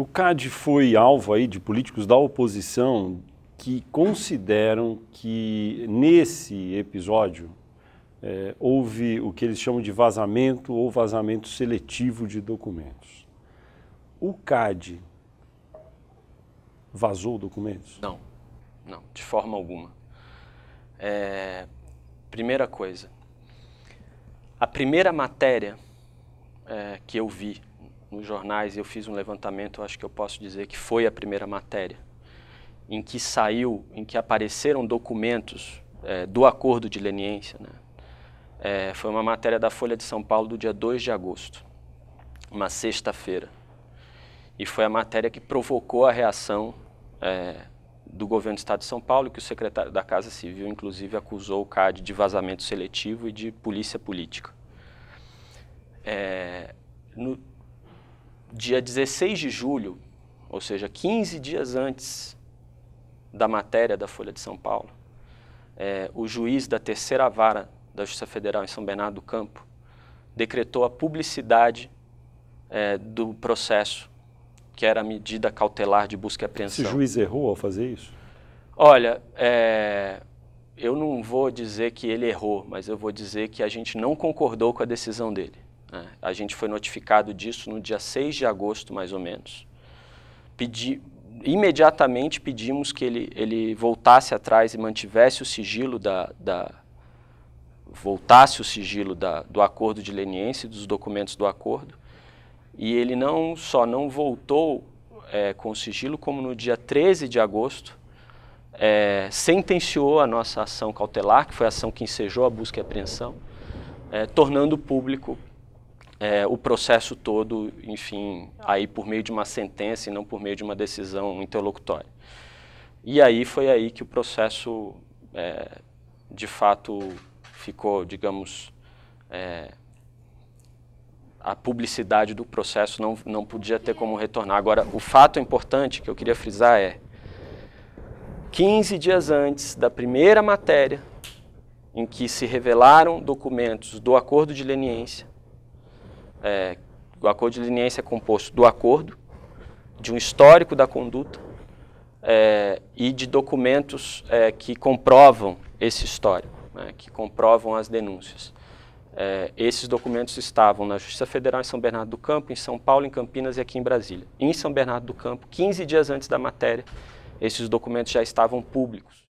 O CAD foi alvo aí de políticos da oposição que consideram que nesse episódio é, houve o que eles chamam de vazamento ou vazamento seletivo de documentos. O CAD vazou documentos? Não, não, de forma alguma. É, primeira coisa, a primeira matéria é, que eu vi nos jornais, eu fiz um levantamento, acho que eu posso dizer que foi a primeira matéria em que saiu, em que apareceram documentos é, do acordo de leniência. Né? É, foi uma matéria da Folha de São Paulo do dia 2 de agosto, uma sexta-feira. E foi a matéria que provocou a reação é, do governo do Estado de São Paulo, que o secretário da Casa Civil, inclusive, acusou o CAD de vazamento seletivo e de polícia política. É, no, dia 16 de julho, ou seja, 15 dias antes da matéria da Folha de São Paulo, é, o juiz da terceira vara da Justiça Federal em São Bernardo do Campo decretou a publicidade é, do processo, que era a medida cautelar de busca e apreensão. Esse juiz errou ao fazer isso? Olha, é, eu não vou dizer que ele errou, mas eu vou dizer que a gente não concordou com a decisão dele. Né? A gente foi notificado disso no dia 6 de agosto, mais ou menos. Pedi, imediatamente pedimos que ele, ele voltasse atrás e mantivesse o sigilo da, da voltasse o sigilo da, do acordo de leniência dos documentos do acordo. E ele não só não voltou é, com sigilo, como no dia 13 de agosto, é, sentenciou a nossa ação cautelar, que foi a ação que ensejou a busca e apreensão, é, tornando público é, o processo todo, enfim, aí por meio de uma sentença e não por meio de uma decisão interlocutória. E aí foi aí que o processo, é, de fato, ficou, digamos, é, a publicidade do processo não, não podia ter como retornar. Agora, o fato importante que eu queria frisar é, 15 dias antes da primeira matéria, em que se revelaram documentos do acordo de leniência, é, o acordo de leniência é composto do acordo, de um histórico da conduta é, e de documentos é, que comprovam esse histórico, né, que comprovam as denúncias. É, esses documentos estavam na Justiça Federal em São Bernardo do Campo, em São Paulo, em Campinas e aqui em Brasília. Em São Bernardo do Campo, 15 dias antes da matéria, esses documentos já estavam públicos.